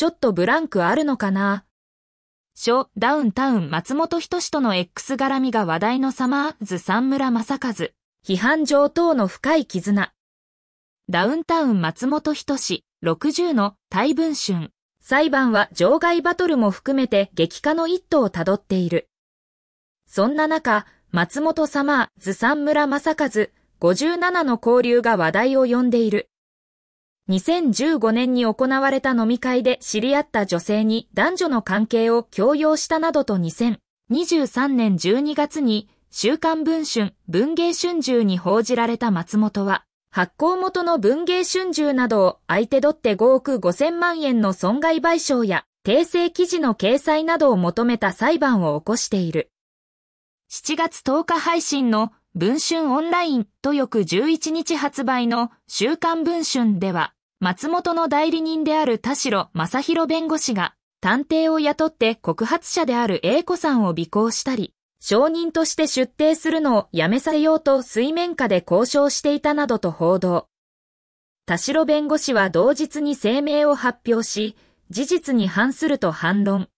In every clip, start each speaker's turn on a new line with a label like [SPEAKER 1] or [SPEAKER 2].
[SPEAKER 1] ちょっとブランクあるのかなショ、ダウンタウン松本人志との X 絡みが話題のサマーズ三村正和、批判上等の深い絆。ダウンタウン松本人志60の大文春。裁判は場外バトルも含めて激化の一途をたどっている。そんな中、松本サマーズ三村正和57の交流が話題を呼んでいる。2015年に行われた飲み会で知り合った女性に男女の関係を強要したなどと2023年12月に週刊文春文芸春秋に報じられた松本は発行元の文芸春秋などを相手取って5億5000万円の損害賠償や訂正記事の掲載などを求めた裁判を起こしている。7月10日配信の文春オンラインと翌11日発売の週刊文春では松本の代理人である田代正弘弁護士が、探偵を雇って告発者である A 子さんを尾行したり、証人として出廷するのをやめさせようと水面下で交渉していたなどと報道。田代弁護士は同日に声明を発表し、事実に反すると反論。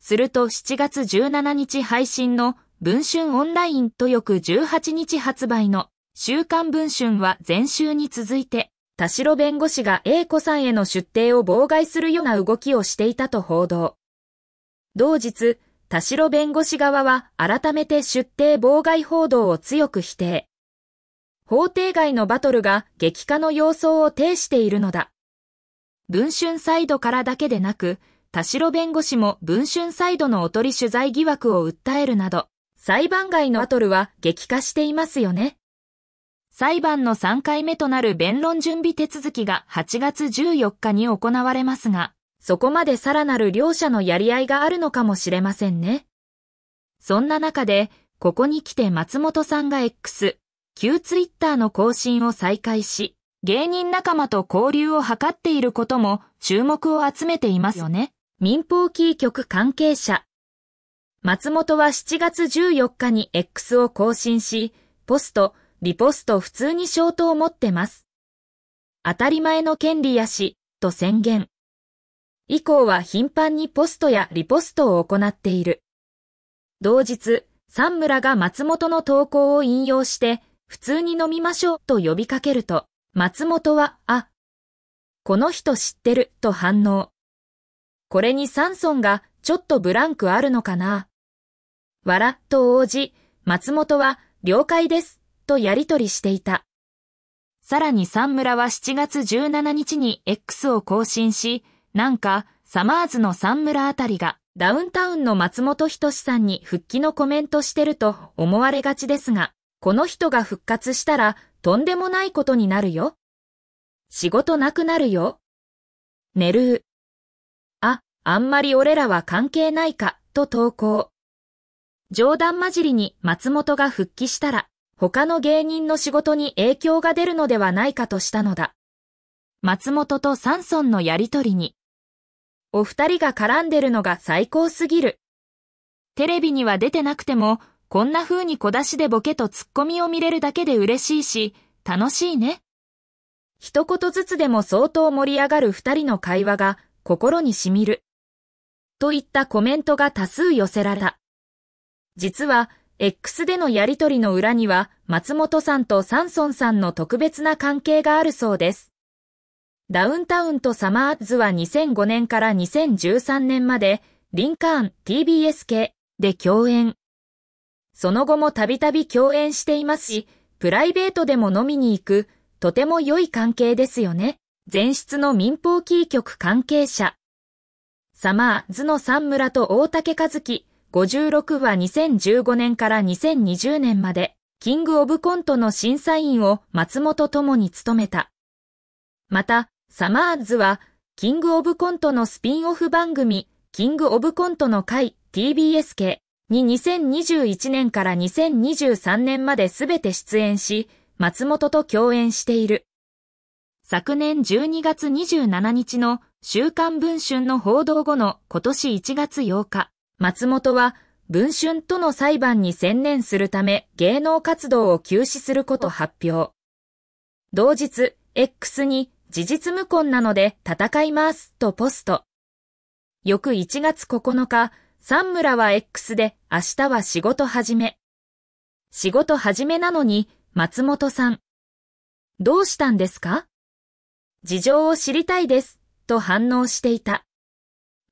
[SPEAKER 1] すると7月17日配信の文春オンラインと翌18日発売の週刊文春は前週に続いて田代弁護士が A 子さんへの出廷を妨害するような動きをしていたと報道。同日、田代弁護士側は改めて出廷妨害報道を強く否定。法廷外のバトルが激化の様相を呈しているのだ。文春サイドからだけでなく、田代弁護士も文春サイドのおとり取材疑惑を訴えるなど、裁判外のバトルは激化していますよね。裁判の3回目となる弁論準備手続きが8月14日に行われますが、そこまでさらなる両者のやり合いがあるのかもしれませんね。そんな中で、ここに来て松本さんが X、旧ツイッターの更新を再開し、芸人仲間と交流を図っていることも注目を集めていますよね。民放キー局関係者。松本は7月14日に X を更新し、ポスト、リポスト普通にショートを持ってます。当たり前の権利やし、と宣言。以降は頻繁にポストやリポストを行っている。同日、三村が松本の投稿を引用して、普通に飲みましょうと呼びかけると、松本は、あ、この人知ってると反応。これにサンソンが、ちょっとブランクあるのかな。わら、と応じ、松本は、了解ですとやりとりしていた。さらに三村は7月17日に X を更新し、なんか、サマーズの三村あたりが、ダウンタウンの松本人志さんに復帰のコメントしてると思われがちですが、この人が復活したら、とんでもないことになるよ。仕事なくなるよ。寝るあ、あんまり俺らは関係ないか、と投稿。冗談まじりに松本が復帰したら、他の芸人の仕事に影響が出るのではないかとしたのだ。松本とサンソンのやりとりに、お二人が絡んでるのが最高すぎる。テレビには出てなくても、こんな風に小出しでボケとツッコミを見れるだけで嬉しいし、楽しいね。一言ずつでも相当盛り上がる二人の会話が心に染みる。といったコメントが多数寄せられた。実は、X でのやりとりの裏には、松本さんとサンソンさんの特別な関係があるそうです。ダウンタウンとサマーズは2005年から2013年まで、リンカーン TBS 系で共演。その後もたびたび共演していますし、プライベートでも飲みに行く、とても良い関係ですよね。前室の民放キー局関係者。サマーズの三村と大竹和樹、56は2015年から2020年まで、キングオブコントの審査員を松本ともに務めた。また、サマーズは、キングオブコントのスピンオフ番組、キングオブコントの会 TBS 系に2021年から2023年まで全て出演し、松本と共演している。昨年12月27日の週刊文春の報道後の今年1月8日、松本は文春との裁判に専念するため芸能活動を休止すること発表。同日、X に事実無根なので戦いますとポスト。翌1月9日、三村は X で明日は仕事始め。仕事始めなのに、松本さん。どうしたんですか事情を知りたいです、と反応していた。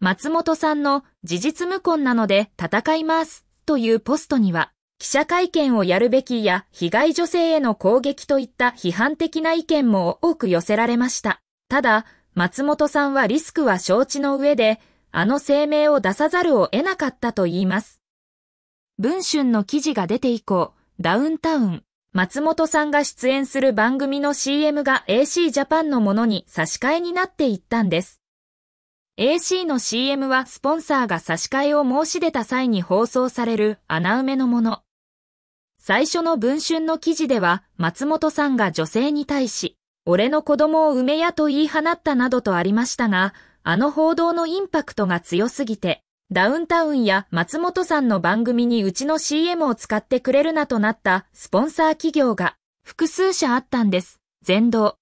[SPEAKER 1] 松本さんの事実無根なので戦いますというポストには、記者会見をやるべきや被害女性への攻撃といった批判的な意見も多く寄せられました。ただ、松本さんはリスクは承知の上で、あの声明を出さざるを得なかったと言います。文春の記事が出て以降、ダウンタウン、松本さんが出演する番組の CM が AC ジャパンのものに差し替えになっていったんです。AC の CM はスポンサーが差し替えを申し出た際に放送される穴埋めのもの。最初の文春の記事では松本さんが女性に対し、俺の子供を埋めやと言い放ったなどとありましたが、あの報道のインパクトが強すぎて、ダウンタウンや松本さんの番組にうちの CM を使ってくれるなとなったスポンサー企業が複数社あったんです。全道。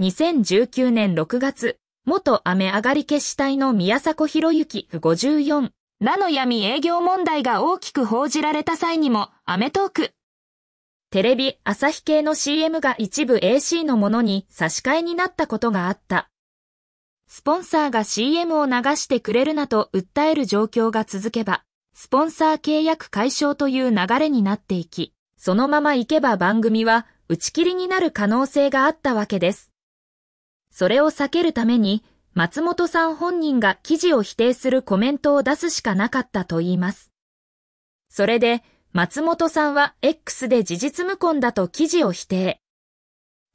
[SPEAKER 1] 2019年6月、元雨上がり決死隊の宮迫博之54らの闇営業問題が大きく報じられた際にも、アメトーク。テレビ、朝日系の CM が一部 AC のものに差し替えになったことがあった。スポンサーが CM を流してくれるなと訴える状況が続けば、スポンサー契約解消という流れになっていき、そのまま行けば番組は打ち切りになる可能性があったわけです。それを避けるために、松本さん本人が記事を否定するコメントを出すしかなかったと言います。それで、松本さんは X で事実無根だと記事を否定。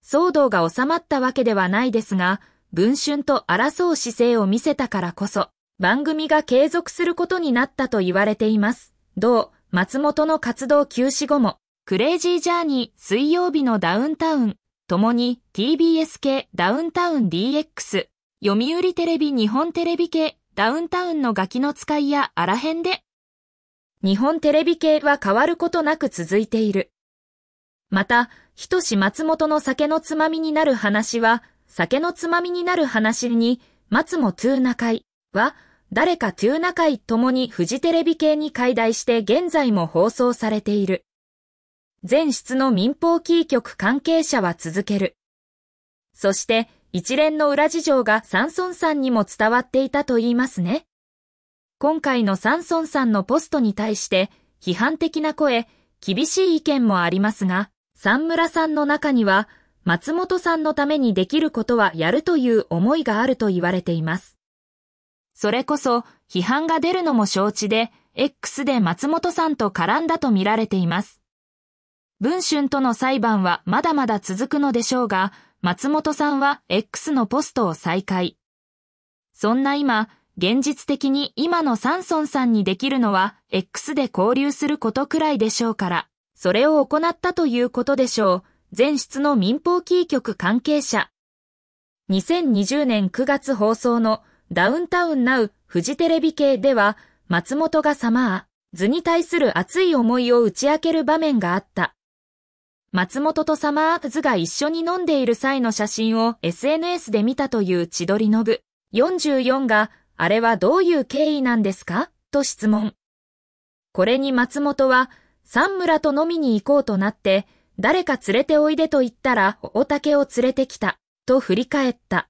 [SPEAKER 1] 騒動が収まったわけではないですが、文春と争う姿勢を見せたからこそ、番組が継続することになったと言われています。同、松本の活動休止後も、クレイジージャーニー水曜日のダウンタウンともに TBS 系ダウンタウン DX、読売テレビ日本テレビ系ダウンタウンのガキの使いやあらへんで、日本テレビ系は変わることなく続いている。また、ひとし松本の酒のつまみになる話は、酒のつまみになる話に、松もトゥーナ会は、誰かトゥーナ会ともにフジテレビ系に解題して現在も放送されている。全室の民放キー局関係者は続ける。そして、一連の裏事情がサンソンさんにも伝わっていたと言いますね。今回のサンソンさんのポストに対して、批判的な声、厳しい意見もありますが、ム村さんの中には、松本さんのためにできることはやるという思いがあると言われています。それこそ、批判が出るのも承知で、X で松本さんと絡んだと見られています。文春との裁判はまだまだ続くのでしょうが、松本さんは X のポストを再開。そんな今、現実的に今のサンソンさんにできるのは X で交流することくらいでしょうから、それを行ったということでしょう。前室の民放キー局関係者。2020年9月放送のダウンタウンナウフジテレビ系では松本がサマー、図に対する熱い思いを打ち明ける場面があった。松本とサマーズが一緒に飲んでいる際の写真を SNS で見たという千鳥のぶ44が、あれはどういう経緯なんですかと質問。これに松本は、三村と飲みに行こうとなって、誰か連れておいでと言ったら、大竹を連れてきた、と振り返った。